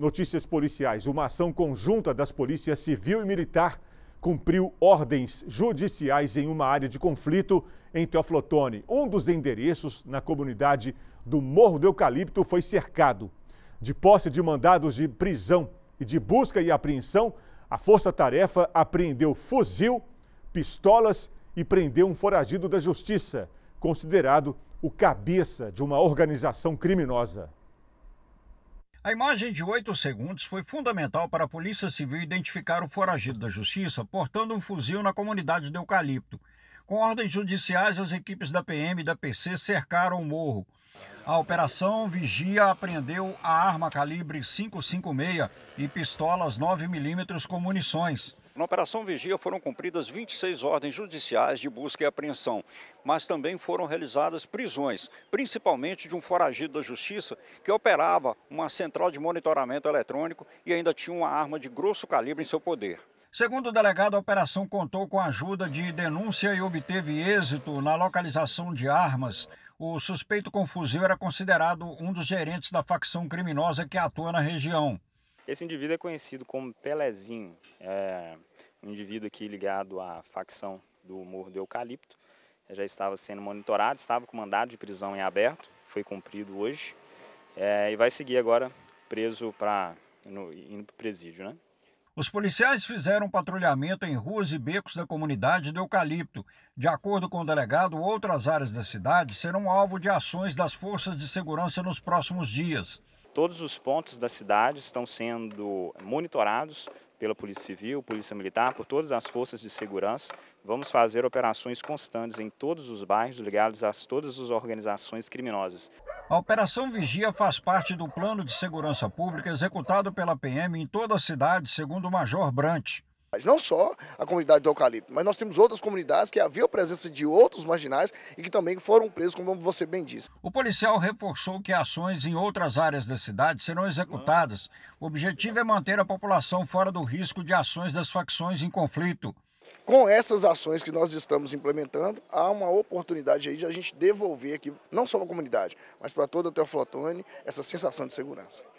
Notícias policiais. Uma ação conjunta das polícias civil e militar cumpriu ordens judiciais em uma área de conflito em Teoflotone. Um dos endereços na comunidade do Morro do Eucalipto foi cercado. De posse de mandados de prisão e de busca e apreensão, a Força Tarefa apreendeu fuzil, pistolas e prendeu um foragido da justiça, considerado o cabeça de uma organização criminosa. A imagem de 8 segundos foi fundamental para a Polícia Civil identificar o foragido da Justiça portando um fuzil na comunidade de Eucalipto. Com ordens judiciais, as equipes da PM e da PC cercaram o morro. A operação Vigia apreendeu a arma calibre 556 e pistolas 9mm com munições. Na Operação Vigia foram cumpridas 26 ordens judiciais de busca e apreensão, mas também foram realizadas prisões, principalmente de um foragido da Justiça que operava uma central de monitoramento eletrônico e ainda tinha uma arma de grosso calibre em seu poder. Segundo o delegado, a operação contou com a ajuda de denúncia e obteve êxito na localização de armas. O suspeito com fuzil era considerado um dos gerentes da facção criminosa que atua na região. Esse indivíduo é conhecido como Pelezinho, é um indivíduo aqui ligado à facção do Morro do Eucalipto. Já estava sendo monitorado, estava com mandado de prisão em aberto, foi cumprido hoje é, e vai seguir agora preso para indo para o presídio, né? Os policiais fizeram patrulhamento em ruas e becos da comunidade do Eucalipto. De acordo com o delegado, outras áreas da cidade serão alvo de ações das forças de segurança nos próximos dias. Todos os pontos da cidade estão sendo monitorados pela Polícia Civil, Polícia Militar, por todas as forças de segurança. Vamos fazer operações constantes em todos os bairros ligados a todas as organizações criminosas. A Operação Vigia faz parte do plano de segurança pública executado pela PM em toda a cidade, segundo o Major Brant. Não só a comunidade do Eucalipto, mas nós temos outras comunidades que havia a presença de outros marginais e que também foram presos, como você bem disse. O policial reforçou que ações em outras áreas da cidade serão executadas. O objetivo é manter a população fora do risco de ações das facções em conflito. Com essas ações que nós estamos implementando, há uma oportunidade aí de a gente devolver aqui, não só para a comunidade, mas para toda a Teoflotone, essa sensação de segurança.